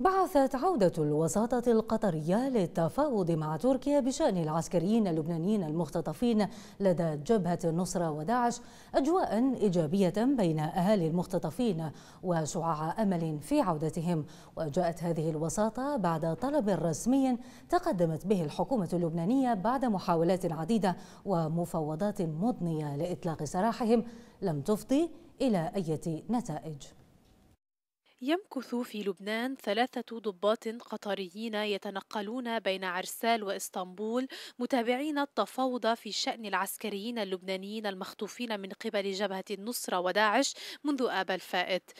بعثت عودة الوساطة القطرية للتفاوض مع تركيا بشأن العسكريين اللبنانيين المختطفين لدى جبهة النصرة وداعش أجواء إيجابية بين أهالي المختطفين وشعاع أمل في عودتهم وجاءت هذه الوساطة بعد طلب رسمي تقدمت به الحكومة اللبنانية بعد محاولات عديدة ومفاوضات مضنية لإطلاق سراحهم لم تفضي إلى أي نتائج يمكث في لبنان ثلاثة ضباط قطريين يتنقلون بين عرسال وإسطنبول متابعين التفاوض في شأن العسكريين اللبنانيين المخطوفين من قبل جبهة النصرة وداعش منذ آب الفائت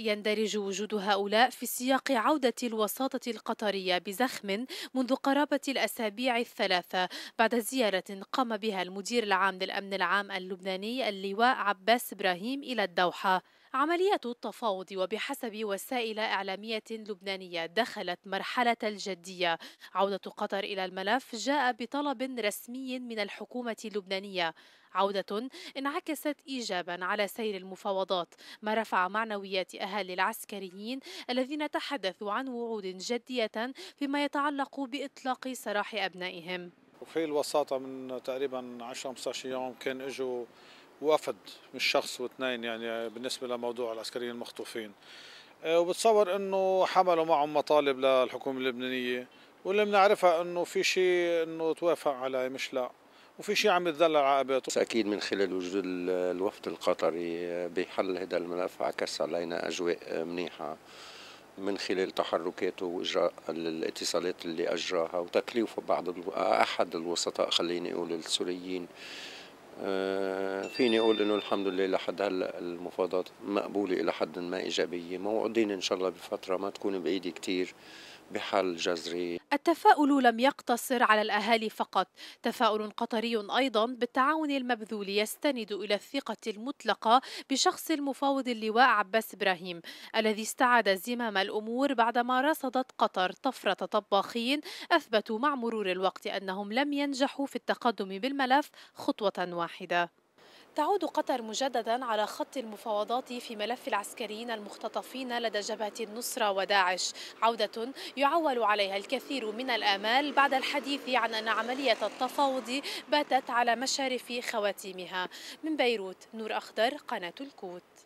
يندرج وجود هؤلاء في سياق عودة الوساطة القطرية بزخم منذ قرابة الأسابيع الثلاثة بعد زيارة قام بها المدير العام للأمن العام اللبناني اللواء عباس إبراهيم إلى الدوحة عملية التفاوض وبحسب وسائل إعلامية لبنانية دخلت مرحلة الجدية عودة قطر إلى الملف جاء بطلب رسمي من الحكومة اللبنانية عودة انعكست إيجابا على سير المفاوضات ما رفع معنويات أهالي العسكريين الذين تحدثوا عن وعود جدية فيما يتعلق بإطلاق سراح أبنائهم وفي الوساطة من تقريبا 10-15 يوم كان اجوا وفد مش شخص واثنين يعني بالنسبه لموضوع العسكريين المخطوفين آه، وبتصور انه حملوا معهم مطالب للحكومه اللبنانيه واللي بنعرفها انه في شيء انه توافق على مش لا وفي شيء عم يتذلل عقباته اكيد من خلال وجود الوفد القطري بحل هذا الملف عكس علينا اجواء منيحه من خلال تحركاته واجراء الاتصالات اللي اجراها وتكليفه بعض احد الوسطاء خليني اقول السوريين آه، فيني اقول انه الحمد لله لحد هلا المفاوضات مقبوله الى حد ما ايجابيه موعودين ان شاء الله بفتره ما تكون بعيده كتير بحل جذري التفاؤل لم يقتصر على الأهالي فقط تفاؤل قطري أيضا بالتعاون المبذول يستند إلى الثقة المطلقة بشخص المفاوض اللواء عباس إبراهيم الذي استعاد زمام الأمور بعدما رصدت قطر طفرة طباخين أثبتوا مع مرور الوقت أنهم لم ينجحوا في التقدم بالملف خطوة واحدة تعود قطر مجددا على خط المفاوضات في ملف العسكريين المختطفين لدى جبهة النصرة وداعش عودة يعول عليها الكثير من الآمال بعد الحديث عن أن عملية التفاوض باتت على مشارف خواتيمها من بيروت نور أخضر قناة الكوت